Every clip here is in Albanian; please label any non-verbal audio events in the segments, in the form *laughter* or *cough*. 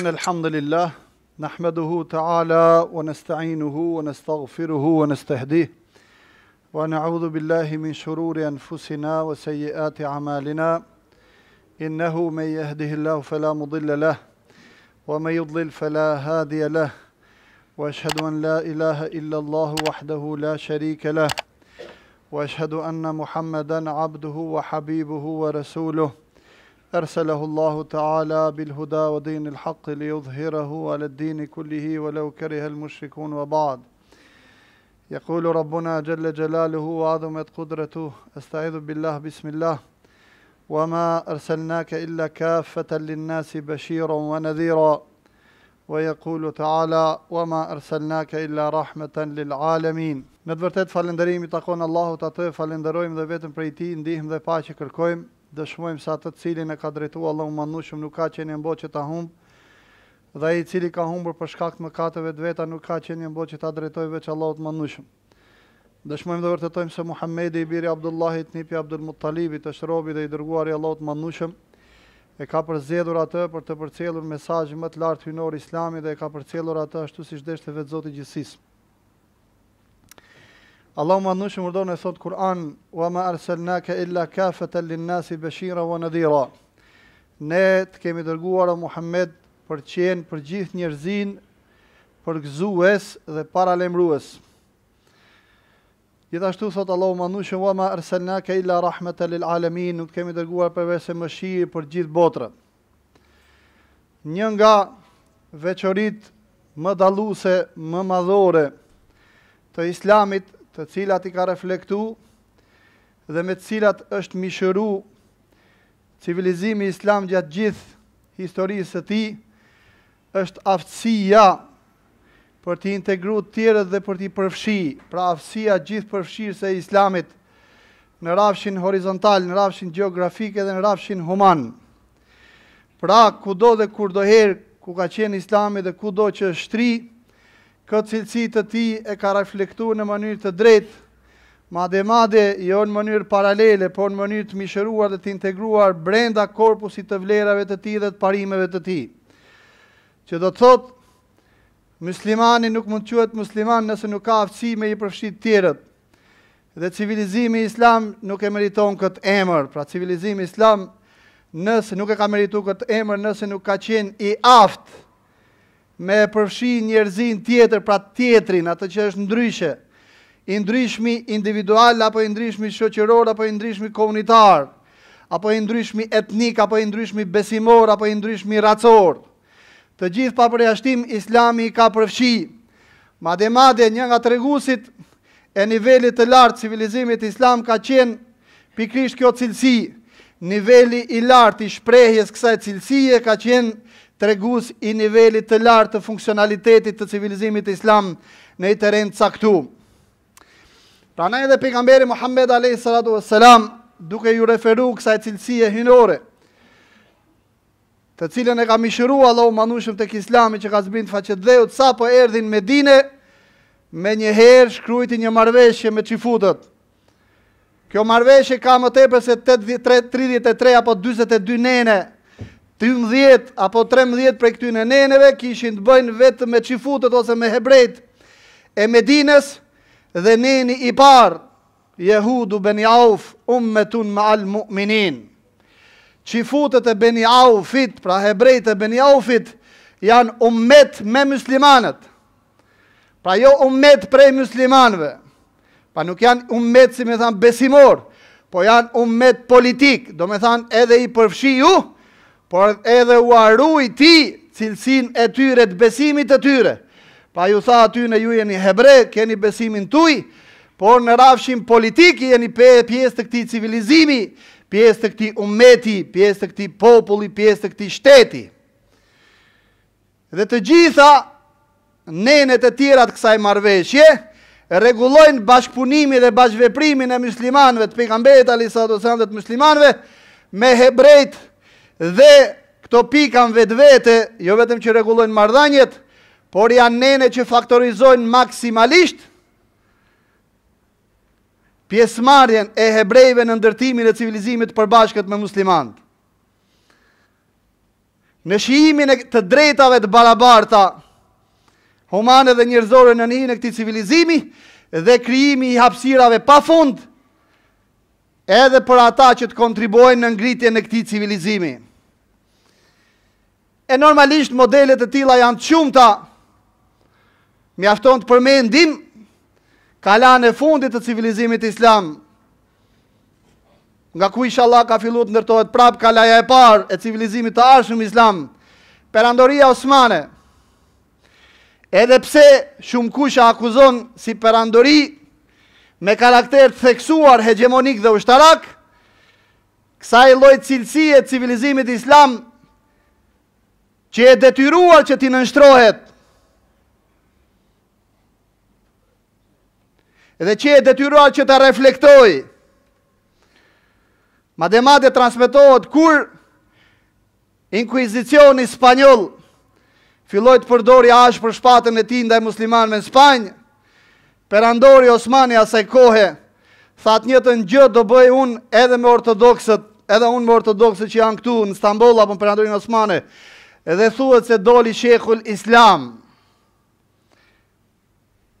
إن الحمد لله نحمده تعالى ونستعينه ونستغفره ونستهديه ونعوذ بالله من شرور أنفسنا وسيئات أعمالنا إنه من يهده الله فلا مضل له ومن يضلل فلا هادي له وأشهد أن لا إله إلا الله وحده لا شريك له وأشهد أن محمدا عبده وحبيبه ورسوله أرسله الله تعالى بالهدى ودين الحق ليظهره على الدين كله ولو كره المشركون وبعد يقول ربنا جل جلاله وعظمت قدرته أستعيذ بالله بسم الله وما أرسلناك إلا كافة للناس بشيرا ونذيرا ويقول تعالى وما أرسلناك إلا رحمة للعالمين Në të vërtet falenderimi takon Allahut atë, falenderojmë dhe vetëm prej tij ndihmë dhe kërkojmë. dëshmojmë sa të cilin e ka drejtu Allah më manushëm nuk ka qenë e mbo që ta humbë dhe i cili ka humbër për shkakt më katëve dhe veta nuk ka qenë e mbo që ta drejtoj veç Allah më manushëm. Dëshmojmë dhe vërtetojmë se Muhammedi i biri Abdullahit njipi Abdul Muttalibi të shrobi dhe i dërguar i Allah më manushëm e ka përzjedhur atë për të përcjellur mesajë më të lartë hynor islami dhe e ka përcjellur atë ashtu si shdesht të vetë zoti gjithësisë. Allahu më ndonë më rdojnë e thot Kur'an, wa ma arsalnaka illa kafatan lin nasi beshira wa nadira. Ne të kemi dërguar o Muhammed për qenë për gjithë njerëzin për gëzues dhe para lemrues. Gjithashtu thot Allahu më ndonë wa ma arsalnaka illa rahmatan lil alemin, nuk kemi dërguar për vese më shi për gjithë botrë. Një nga veqorit më daluse, më madhore, të islamit të cilat i ka reflektu dhe me të cilat është mishëru civilizimi islam gjatë gjithë historisë të ti, është aftësia për t'i integru tjere dhe për t'i përfshi, pra aftësia gjithë përfshirë se islamit në rafshin horizontal, në rafshin geografik edhe në rafshin human. Pra, ku do dhe kur doherë, ku ka qenë islami dhe ku do që shtri, këtë cilësi të ti e ka reflektu në mënyrë të drejtë, madhe madhe jo në mënyrë paralele, por në mënyrë të mishëruar dhe të integruar brenda korpusit të vlerave të ti dhe të parimeve të ti. Që do të thotë, muslimani nuk mund qëhet musliman nëse nuk ka afci me i përfshit tjerët, dhe civilizimi islam nuk e meriton këtë emër, pra civilizimi islam nëse nuk e ka meritu këtë emër nëse nuk ka qenë i aftë, me e përfshi njerëzin tjetër pra tjetrin, atë që është ndryshe, i ndryshmi individual, apo i ndryshmi shoqëror, apo i ndryshmi komunitar, apo i ndryshmi etnik, apo i ndryshmi besimor, apo i ndryshmi racor. Të gjithë pa përjashtim, islami ka përfshi. Madhe madhe një nga tregusit e nivellit të lartë civilizimit islam ka qenë pikrish kjo cilësi, Nivelli i lartë i shprejhjes kësaj cilësie ka qenë tregus i nivelit të lartë të funksionalitetit të civilizimit islam në i teren të saktu. Pra na edhe pegamberi Muhammed a.s. duke ju referu kësa e cilësie hinore, të cilën e ka mishëru Allah manushëm të kislami që ka zbind faqet dheut, sa po erdhin me dine, me njëherë shkrujti një marveshje me qifutët. Kjo marveshje ka më tepër se 33 apo 22 nene, 12 apo 13 për e neneve, kishin të bëjnë vetë me qifutët ose me hebrejt e medines, dhe neni i parë, jehudu beniauf, umë me tunë alë mu'minin. Qifutët e beniaufit, pra hebrejt e beniaufit, janë ummet me muslimanët, pra jo ummet prej muslimanëve, pa nuk janë ummet si me thamë besimor, po janë ummet politik, do me thamë edhe i përfshiju, por edhe u arruj ti cilësin e tyre të besimit e tyre. Pa ju tha aty në ju jeni hebre, keni besimin tuj, por në rafshim politiki jeni pjesë të këti civilizimi, pjesë të këti umeti, pjesë të këti populli, pjesë të këti shteti. Dhe të gjitha, nenet e tjera të kësaj marveshje, regulojnë bashkëpunimi dhe bashkëveprimi në muslimanve, të pikambet, alisatosan dhe të muslimanve, me hebrejt, dhe këto pika në vetë vete, jo vetëm që regulojnë mardhanjet, por janë nene që faktorizojnë maksimalisht, pjesmarjen e hebrejve në ndërtimin e civilizimit përbashkët me muslimantë. Në shihimin e të drejtave të barabarta, humane dhe njërzore në njën e këti civilizimi, dhe kryimi i hapsirave pa fund, edhe për ata që të kontribojnë në ngritje në këti civilizimi. E normalisht modelet e tila janë të qumta. Mi afton të përmendim kalan e fundit të civilizimit islam. Nga ku isha Allah ka fillu të ndërtohet prap kalaja e par e civilizimit të arshëm islam. Perandoria Osmane. Edhe pse shumë kusha akuzon si perandori me karakter të theksuar, hegemonik dhe ushtarak, kësa e lojtë cilësie civilizimit islam që e detyruar që ti nënshtrohet, edhe që e detyruar që ta reflektoj, ma dhe ma dhe transmitohet kur inkuizicioni spanyol filloj të përdori ashë për shpatën e ti ndaj muslimanëve në Spanjë, për andori Osmani asaj kohë, thatë një të do bëj unë edhe me ortodoksët, edhe unë me ortodoksët që janë këtu në Stambolla për andori në Osmani, Edhe thuhet se doli shekull Islam.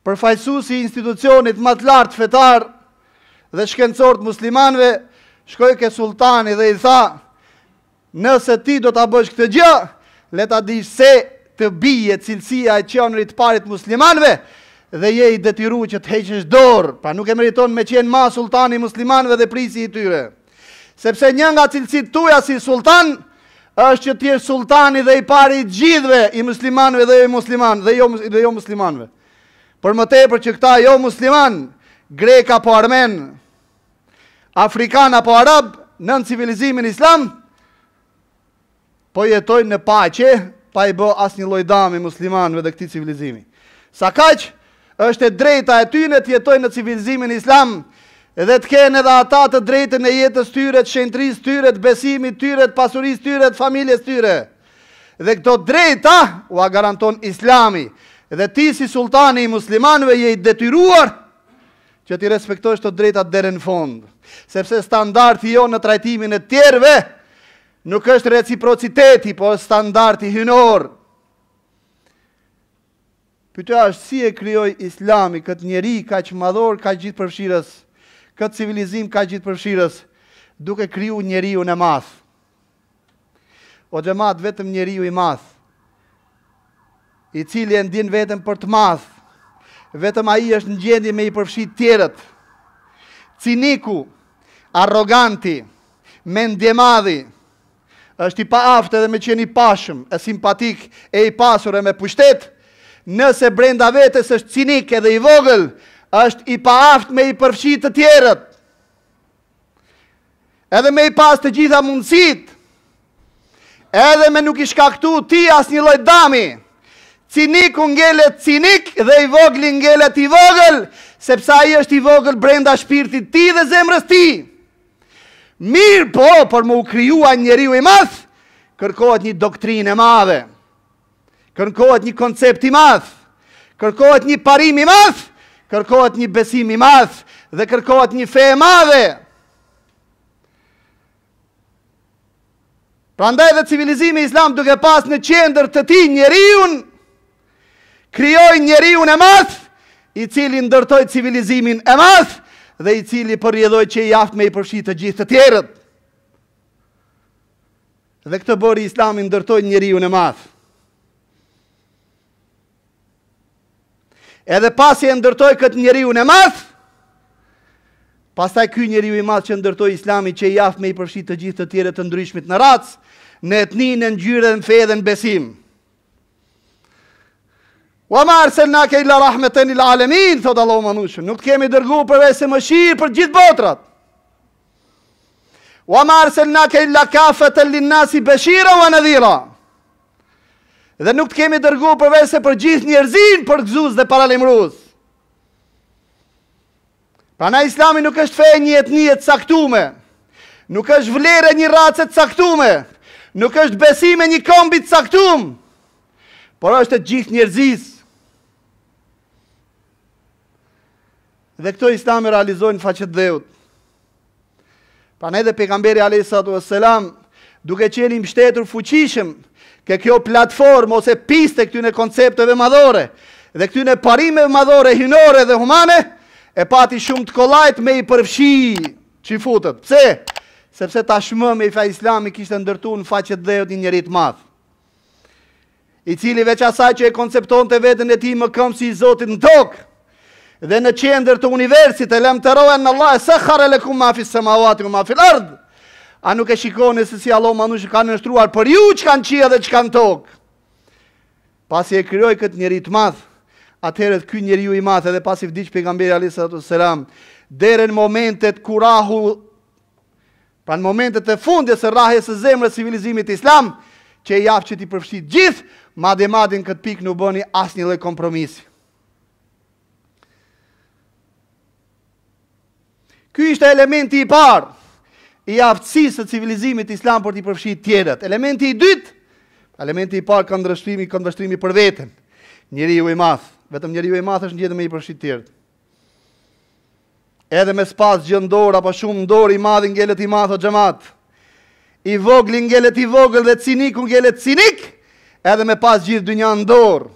Përfaqësuesi i institucionit më të lartë fetar dhe shkencor të muslimanëve shkoi sultani dhe i tha: "Nëse ti do ta bësh këtë gjë, le ta se të bije cilësia e qënërit parit parë të muslimanëve dhe je i detyruar që të heqësh dorë, pra nuk e meriton me qenë ma sultani muslimanve muslimanëve dhe prisi i tyre. Sepse një nga cilësit tuaja si sultan është që tjesh sultani dhe i pari gjithve i muslimanve dhe i musliman dhe jo, jo muslimanve. Për më tepër që këta jo musliman, greka po armen, afrikan apo arab, nën civilizimin islam, po jetojnë në pache, pa i bë asë një lojdami muslimanve dhe këti civilizimi. Sa kaqë, është e drejta e ty të tjetojnë në civilizimin islam, në edhe të kenë edhe ata të drejtën e jetës tyre, të shendris tyre, të besimit tyre, të pasuris tyre, të familjes tyre. Dhe këto drejta u a garanton islami, edhe ti si sultani i muslimanve je i detyruar që ti respektojsh të drejta dhere në fond. sepse standarti jo në trajtimin e tjerve nuk është reciprociteti, po i hynorë. Pytja është si e kryoj islami këtë njeri ka që madhor ka gjithë përfshirës, këtë civilizim ka gjithë përshirës, duke kryu njeri në math. O gjemat, vetëm njeri i math, i cili e ndin vetëm për të math, vetëm a i është në gjendje me i përshit tjerët. Ciniku, arroganti, mendjemadhi, është i pa aftë edhe me qeni pashëm, e simpatik, e i pasur e me pushtet, nëse brenda vetës është cinik edhe i vogël, është i pa aftë me i përfshit të tjerët, edhe me i pas të gjitha mundësit, edhe me nuk i shkaktu ti as një lojt dami, cinik u ngellet cinik dhe i vogli ngellet i vogël, sepsa i është i vogël brenda shpirtit ti dhe zemrës ti. Mirë po, për më u kryua njeri u i math, kërkohet një doktrinë e madhe, kërkohet një koncept i math, kërkohet një parimi math, kërkohet një besim i madh dhe kërkohet një fe e madhe. Prandaj dhe civilizimi islam duke pas në qendër të ti njeriun, kryoj njeriun e madh, i cili ndërtoj civilizimin e madh, dhe i cili përjedoj që i aftë me i përshitë të gjithë të tjerët. Dhe këtë bori islami ndërtoj njeriun e madh. edhe pasi e ndërtoj këtë njeri unë e math, pasaj taj këj njeri unë e math që ndërtoj islami që i af me i përshqit të gjithë të tjere të ndryshmit në rac, në etninë, në gjyre, në fejë dhe në besim. Wa marë se nga kej la rahmeten illa alemin, thot Allah o Manushën, nuk kemi dërgu përve se më shirë për gjithë botrat. Wa marë se nga kej la kafet e linnasi beshira wa në marë se kafet e linnasi beshira wa në dhira. Dhe nuk të kemi dërgu përvese për gjithë njerëzin për gëzuz dhe paralimruz. Pra na islami nuk është fej një etnijet caktume, nuk është vlere një racet caktume, nuk është besime një kombit caktum, por është gjithë njerëzis. Dhe këto islami realizojnë faqet dheut. Pra na edhe pegamberi a.s. duke qeni shtetur fuqishëm, ke kjo platformë ose piste këtyne koncepteve madhore dhe këtyne parime madhore, hinore dhe humane, e pati shumë të kolajt me i përfshi që i futët. Pse? Sepse tashmë me i fa islami kishtë ndërtu në faqet dhe o të njërit madhë. I cili veç asaj që e koncepton të vetën e ti më këmë si i Zotit në tokë, dhe në qendër të universit e lem të rohen në Allah, e se kharele ku ma fi se ma vati, ku ma fi lardë, A nuk e shikone se si Allah ma nushtë kanë nështruar për ju që kanë qia dhe që kanë tokë. Pas i e kryoj këtë njëri të madhë, atëherët këtë njeri ju i madhë edhe pas i vdicë për gamberi alisatë dere në momentet kurahu, pra në momentet e fundje se së zemrë së civilizimit islam, që e jafë që ti përfështit gjithë, madhe madhe në këtë pikë nuk bëni asë një kompromisi. Këj ishte elementi i parë, i aftësisë të civilizimit islam për t'i përfshi tjerët. Elementi i dytë, elementi i parë kanë dërështrimi, kanë dërështrimi për vetën. Njëri ju e mathë, vetëm njëri ju e mathë është njëtë me i përfshi tjerët. Edhe me spas gjëndor, apo shumë ndor i madhë ngellet i mathë, o gjëmatë. I vogli ngellet i vogël dhe cinik unë ngellet cinik, edhe me pas gjithë dy një ndor.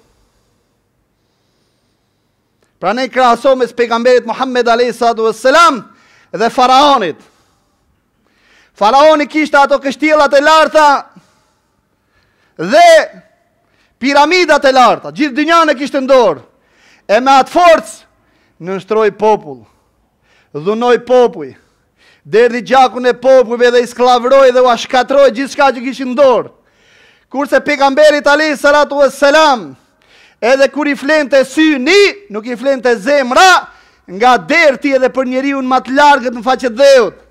Pra ne krahëso me së pegamberit Muhammed a.s. dhe faraonit, Faraoni kishtë ato kështjelat e larta dhe piramidat e larta, gjithë kishte kishtë ndorë, e me atë forcë në nështroj popullë, dhunoj popullë, derdi gjakun e popullëve dhe i sklavrojë dhe u ashkatrojë gjithë shka që kishtë ndorë, kurse pejgamberi kamberit ales, e selam, edhe kur i flenë të syni, nuk i flenë të zemra, nga derti edhe për njeri unë matë largët në faqet dheut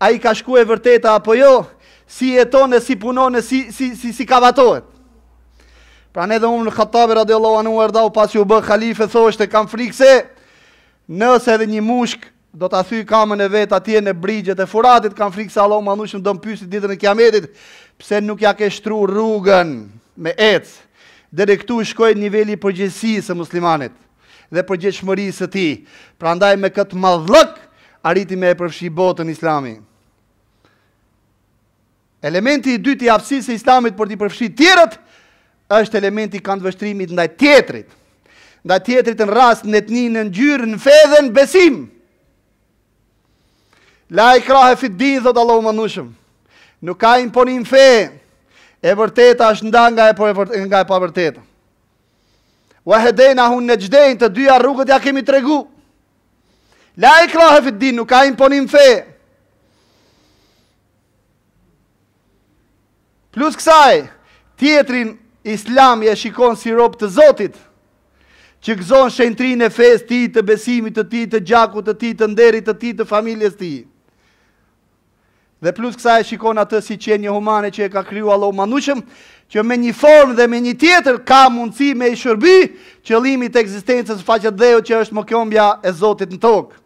a i ka shku e vërteta apo jo, si e tonë, si punonë, si, si, si, si kavatohet. Pra ne dhe unë në khattabe, radhe anu erdau, pas ju bëhë khalife, thoshtë e kam frikë se, nëse edhe një mushkë, do të thuj kamën e vetë atje në brigjet e furatit, kam frikë se Allah, manu shumë do më pysit ditë në kiametit, pse nuk ja ke shtru rrugën me ecë, dhe dhe këtu shkoj nivelli përgjësi së muslimanit, dhe përgjëshmëri së ti, pra ndaj me këtë madhlëk, arriti me e përfshi botën islamin. Elementi i dytë i hapësisë së Islamit për të përfshirë tjerët është elementi i këndvështrimit ndaj tjetrit. Ndaj tjetrit në rast në etninë, në gjyrë në fedhen besim. La i krahe fit di, dhe të më nushëm. Nuk ka imponim fe, e vërteta është nda nga e, po e, e pa vërteta. Wa hedena hun në gjdejnë të dyja rrugët ja kemi tregu. La i krahe fit di, nuk ka imponim fe, Plus kësaj, tjetrin islami e shikon si ropë të Zotit, që gëzon shëntrin e fez ti të besimit të ti të gjakut të ti të nderit të ti të familjes ti. Dhe plus kësa e shikon atë si qenje humane që e ka kryu Allah manushëm, që me një formë dhe me një tjetër ka mundësi me i shërbi që limit e eksistencës faqet dheo që është më kjombja e Zotit në tokë.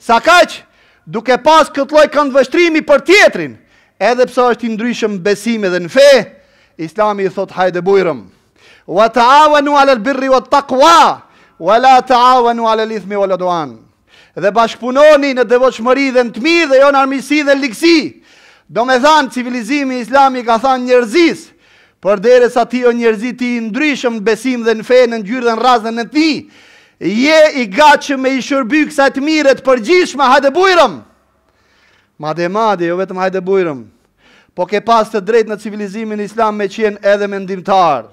Sa kaqë, duke pas këtë loj këndë vështrimi për tjetrin, edhe pësa është i ndryshëm besime dhe në fe, islami i thot hajde bujrëm. Wa ta awa ala lë birri wa ta kwa, wa la ta awa nu ala lithmi wa la Dhe bashkëpunoni në dëvoqëmëri dhe në të mi dhe jonë armisi dhe likësi. do me thanë civilizimi islami ka thanë njërzis, për dere sa ti o njërzit ti i ndryshëm besim dhe në fe në gjyrë dhe në razë dhe në ti, je i gachë me i shërbyk sa të mirët përgjishma hajde bujrëm, Madhe madhe, jo vetëm hajde bujrëm. Po ke pas të drejt në civilizimin islam me qenë edhe mendimtar,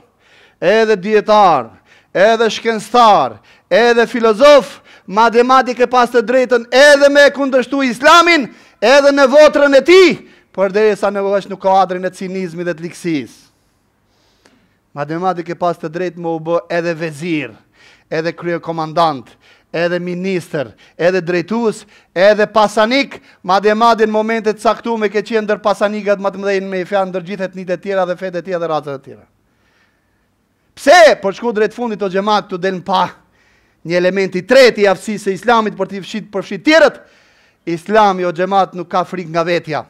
edhe djetar, edhe shkenstar, edhe filozof, madhe ke pas të drejtën edhe me kundështu islamin, edhe në votrën e ti, për dhe e sa në vëvesh nuk ka adrin e cinizmi dhe të likësis. Madhe ke pas të drejtë më u bë edhe vezir, edhe kryo komandant, edhe minister, edhe drejtus, edhe pasanik, madhe madhe në momentet caktu me ke qenë ndër pasanikat më të mdhejnë me i fjanë ndër gjithet një të tjera dhe fetet tjera dhe ratët tjera. Pse, për shku drejt fundit të gjemat të delën pa një elementi treti afsis se islamit për të fshit për fshit tjerët, islami o gjemat nuk ka frik nga vetja.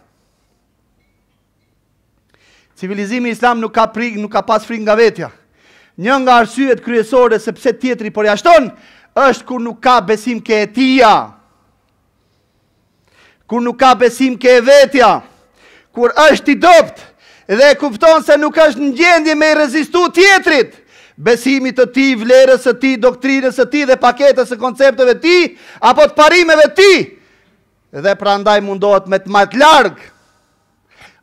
Civilizimi islam nuk ka, nuk ka pas frik nga vetja. Një nga arsyet kryesore se pse tjetri për po jashton, është kur nuk ka besim ke e tia, kur nuk ka besim ke e vetja, kur është i dopt dhe e kupton se nuk është në gjendje me i rezistu tjetrit, besimit të ti, vlerës të ti, doktrinës të ti dhe paketës të koncepteve ti, apo të parimeve ti, dhe pra ndaj mundohet me të matë largë,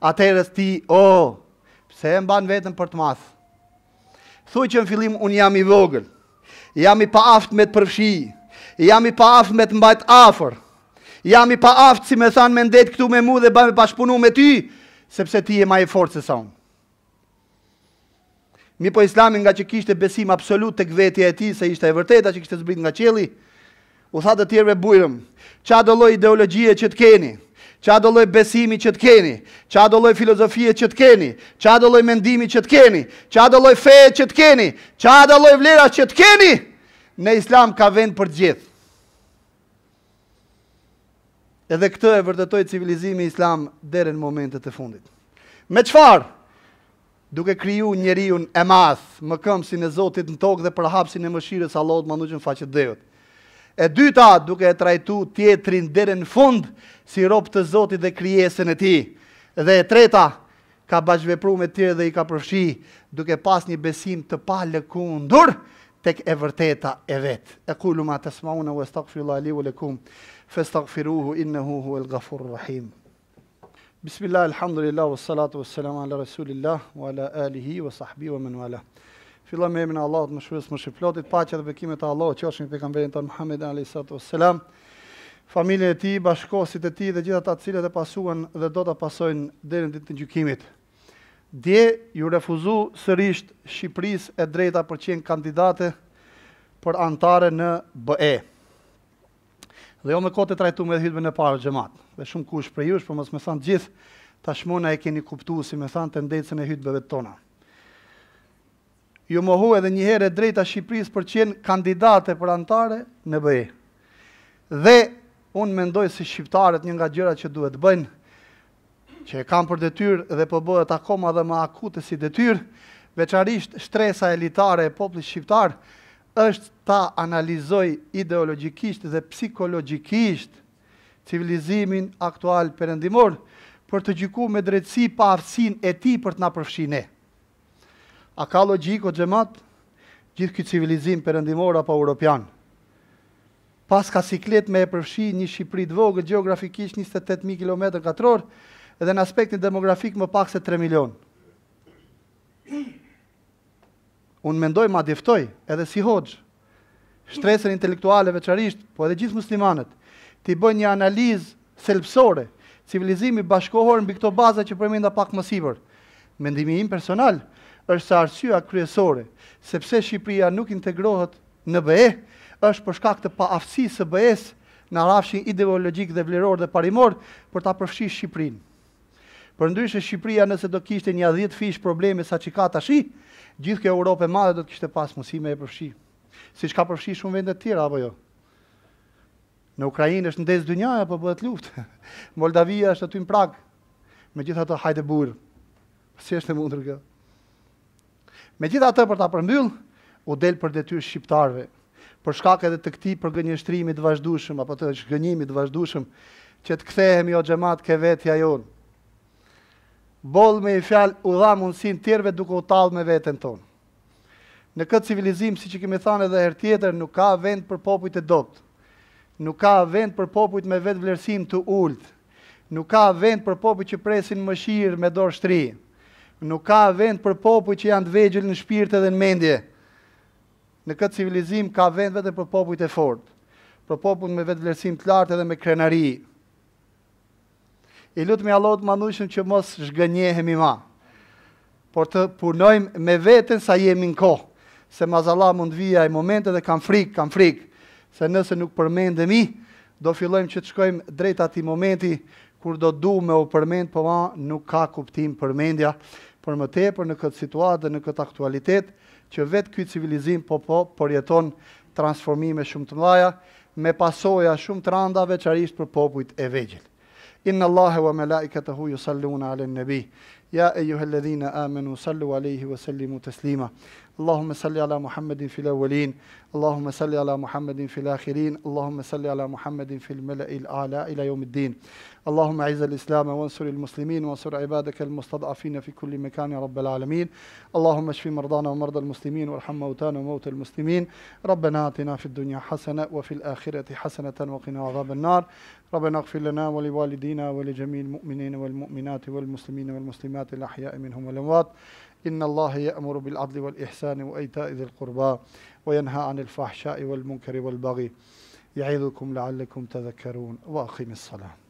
atërës ti, o, oh, pse e mban vetën për të mathë, thuj që në filim unë jam i vogël, jam i pa aftë me të përfshi, jam i pa aftë me të mbajt afer, jam i pa aftë si me thanë me ndetë këtu me mu dhe bëjmë pashpunu me ty, sepse ti e ma e forë se sa unë. Mi po islamin nga që kishte besim absolut të kvetje e ti, se ishte e vërteta që kishte zbrit nga qeli, u tha të tjerve bujëm, qa do loj ideologjie që të keni, qa do loj besimi që të keni, qa do loj filozofie që të keni, qa do loj mendimi që të keni, qa do loj feje që të keni, qa do loj vlera që të keni, në islam ka vend për gjithë. Edhe këtë e vërdetoj civilizimi islam dhere në momentet e fundit. Me qfar, duke kriju njeriun e math, më këmë si në zotit në tokë dhe për hapë si në mëshirës a lotë më nuqën faqet dhejot, E dyta, duke e trajtu tjetrin dherën fund, si ropë të zotit dhe kryesën e ti. Dhe e treta, ka bashvepru me tjerë dhe i ka përfshi, duke pas një besim të palë kundur, tek e vërteta e vetë. E kulum ma të smauna, u e stakë u lekum, fe stakë firuhu, inne hu hu el gafur rahim. Bismillah, alhamdulillah, wa salatu, wa salamu ala rasulillah, wa ala alihi, wa sahbihi, wa manu ala. Fillam me emrin e Allahut, mëshirës, mëshiplotit, paqja dhe bekimet e Allahut qofshin mbi pejgamberin tonë Muhammedin alayhi salatu wassalam, Familje e tij, bashkësit e tij dhe gjithat ata cilët e pasuan dhe do ta pasojnë deri në ditën e gjykimit. Dje ju refuzu sërish Shqipërisë e drejta për qen kandidate për antare në BE. Dhe jo me kohë të trajtu me dhe hytme në parë gjëmat. Dhe shumë kush për jush, për po mësë me sanë gjithë, tashmona e keni kuptu, si me thanë, të ndecën e hytbeve tona ju më hu edhe njëherë e drejta Shqipëris për qenë kandidate për antare në bëje. Dhe unë mendoj si shqiptarët një nga gjëra që duhet bëjnë, që e kam për detyr dhe përbëhet po akoma dhe ma akute si detyr, veçarisht shtresa elitare e popli shqiptar është ta analizoj ideologikisht dhe psikologikisht civilizimin aktual përëndimor për të gjyku me drejtsi pa afsin e ti për të na përfshine. A ka logiko gjemat, gjithë këtë civilizim përëndimor apo europian? Pas ka siklet me e përfshi një Shqipëri të vogë, geografikisht 28.000 km katror, edhe në aspektin demografik më pak se 3 milion. Unë mendoj ma diftoj, edhe si hoqë, shtresën intelektuale veçarisht, po edhe gjithë muslimanët, ti bëjnë një analizë selpsore, civilizimi bashkohor në bëkto baza që përmenda pak mësivër. Mendimi im personal, është sa arsua kryesore, sepse Shqipria nuk integrohet në BE, është shkak të pa aftësi së BE-së në arafshin ideologjik dhe vleror dhe parimor për ta përfshi Shqiprin. Për ndryshë Shqipria nëse do kishte një adhjet fish probleme sa që ka tashi, gjithë kjo e madhe do të kishte pas me e përfshi. Si që ka përfshi shumë vendet tjera, apo jo? Në Ukrajinë është ndezë dënjaja, apo bëhet luftë. *laughs* Moldavia është aty në Prag, me gjitha të burë. Si është e mundër kjo? Me gjitha të për ta përmbyll, u delë për detyrë shqiptarve, për shkak edhe të këti për gënjështrimit vazhdushëm, apo të shgënjimit vazhdushëm, që të kthehemi jo gjemat ke vetja jonë. Bol me i fjalë u dha mundësin tjerve duke u talë me vetën tonë. Në këtë civilizim, si që kemi thanë edhe her tjetër, nuk ka vend për popujt e doptë, nuk ka vend për popujt me vetë vlerësim të ullët, nuk ka vend për popujt që presin mëshirë me dorë shtrië nuk ka vend për popuj që janë të vegjëllë në shpirtë edhe në mendje. Në këtë civilizim ka vend vetë për popuj të fortë, për popuj me vetë vlerësim të lartë edhe me krenari. I lutë me allot më nushëm që mos shgënjehem i ma, por të punojmë me vetën sa jemi në kohë, se mazala mund vija i momente dhe kam frikë, kam frikë, se nëse nuk përmendemi, do fillojmë që të shkojmë drejt ati momenti kur do du me u përmend, po ma nuk ka kuptim përmendja për më tepër në këtë situatë dhe në këtë aktualitet, që vetë këtë civilizim po po përjeton transformime shumë të mlaja, me pasoja shumë të randa veqarisht për popujt e vegjil. Inna Allahe wa me laikët e huju sallu nëbi. يا أيها الذين آمنوا صلوا عليه وسلموا تسليما اللهم صل على محمد في الأولين اللهم صل على محمد في الآخرين اللهم صل على محمد في الملأ الأعلى إلى يوم الدين اللهم اعز الإسلام وانصر المسلمين وانصر عبادك المستضعفين في كل مكان يا رب العالمين اللهم اشف مرضانا ومرضى المسلمين وارحم موتانا وموتى المسلمين ربنا آتنا في الدنيا حسنة وفي الآخرة حسنة وقنا عذاب النار ربنا اغفر لنا ولوالدينا ولجميع المؤمنين والمؤمنات والمسلمين والمسلمات الأحياء منهم والأموات إن الله يأمر بالعدل والإحسان وإيتاء ذي القربى وينهى عن الفحشاء والمنكر والبغي يعظكم لعلكم تذكرون وأقم الصلاة